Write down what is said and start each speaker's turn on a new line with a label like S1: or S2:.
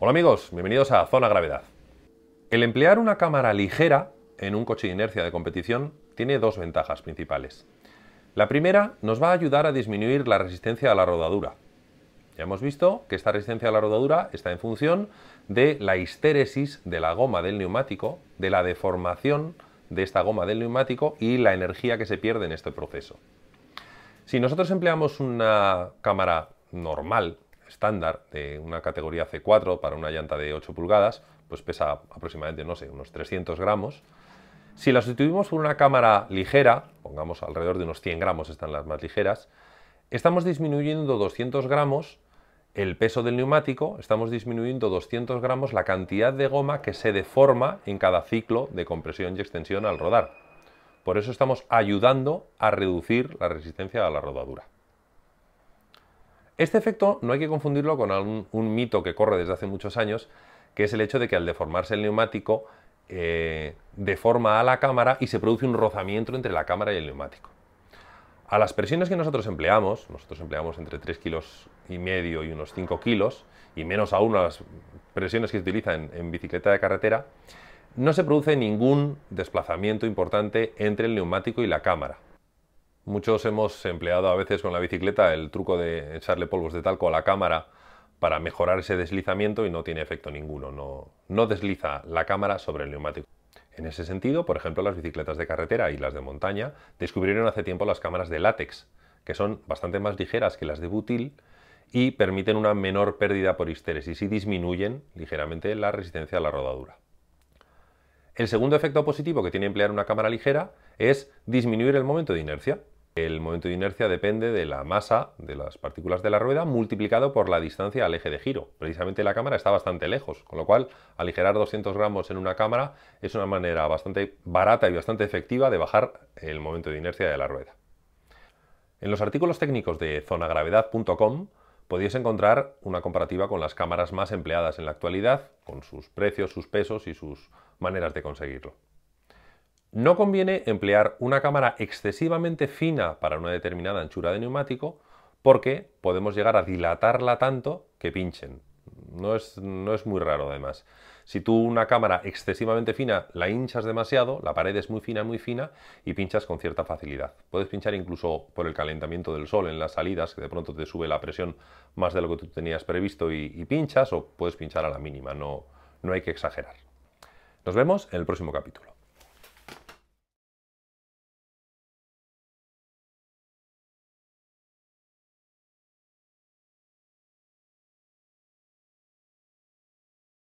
S1: Hola amigos, bienvenidos a Zona Gravedad. El emplear una cámara ligera en un coche de inercia de competición tiene dos ventajas principales. La primera nos va a ayudar a disminuir la resistencia a la rodadura. Ya hemos visto que esta resistencia a la rodadura está en función de la histéresis de la goma del neumático, de la deformación de esta goma del neumático y la energía que se pierde en este proceso. Si nosotros empleamos una cámara normal, estándar de una categoría C4 para una llanta de 8 pulgadas, pues pesa aproximadamente, no sé, unos 300 gramos. Si la sustituimos por una cámara ligera, pongamos alrededor de unos 100 gramos están las más ligeras, estamos disminuyendo 200 gramos el peso del neumático, estamos disminuyendo 200 gramos la cantidad de goma que se deforma en cada ciclo de compresión y extensión al rodar. Por eso estamos ayudando a reducir la resistencia a la rodadura. Este efecto no hay que confundirlo con un mito que corre desde hace muchos años, que es el hecho de que al deformarse el neumático eh, deforma a la cámara y se produce un rozamiento entre la cámara y el neumático. A las presiones que nosotros empleamos, nosotros empleamos entre 3 kilos y medio y unos 5 kilos, y menos aún a las presiones que se utilizan en bicicleta de carretera, no se produce ningún desplazamiento importante entre el neumático y la cámara. Muchos hemos empleado a veces con la bicicleta el truco de echarle polvos de talco a la cámara para mejorar ese deslizamiento y no tiene efecto ninguno, no, desliza la cámara sobre el neumático. En ese sentido, por ejemplo, las bicicletas de carretera y las de montaña descubrieron hace tiempo las cámaras de látex, que son bastante más ligeras que las de butil y permiten una menor pérdida por histéresis y disminuyen ligeramente la resistencia a la rodadura. El segundo efecto positivo que tiene emplear una cámara ligera es disminuir el momento de inercia. El momento de inercia depende de la masa de las partículas de la rueda multiplicado por la distancia al eje de giro. Precisamente la cámara está bastante lejos, con lo cual aligerar 200 gramos en una cámara es una manera bastante barata y bastante efectiva de bajar el momento de inercia de la rueda. En los artículos técnicos de zonagravedad.com podéis encontrar una comparativa con las cámaras más empleadas en la actualidad, con sus precios, sus pesos y sus maneras de conseguirlo. No conviene emplear una cámara excesivamente fina para una determinada anchura de neumático porque podemos llegar a dilatarla tanto que pinchen. No es, no es muy raro además. Si tú una cámara excesivamente fina la hinchas demasiado, la pared es muy fina, muy fina y pinchas con cierta facilidad. Puedes pinchar incluso por el calentamiento del sol en las salidas, que de pronto te sube la presión más de lo que tú tenías previsto y, y pinchas, o puedes pinchar a la mínima, no, no hay que exagerar. Nos vemos en el próximo capítulo.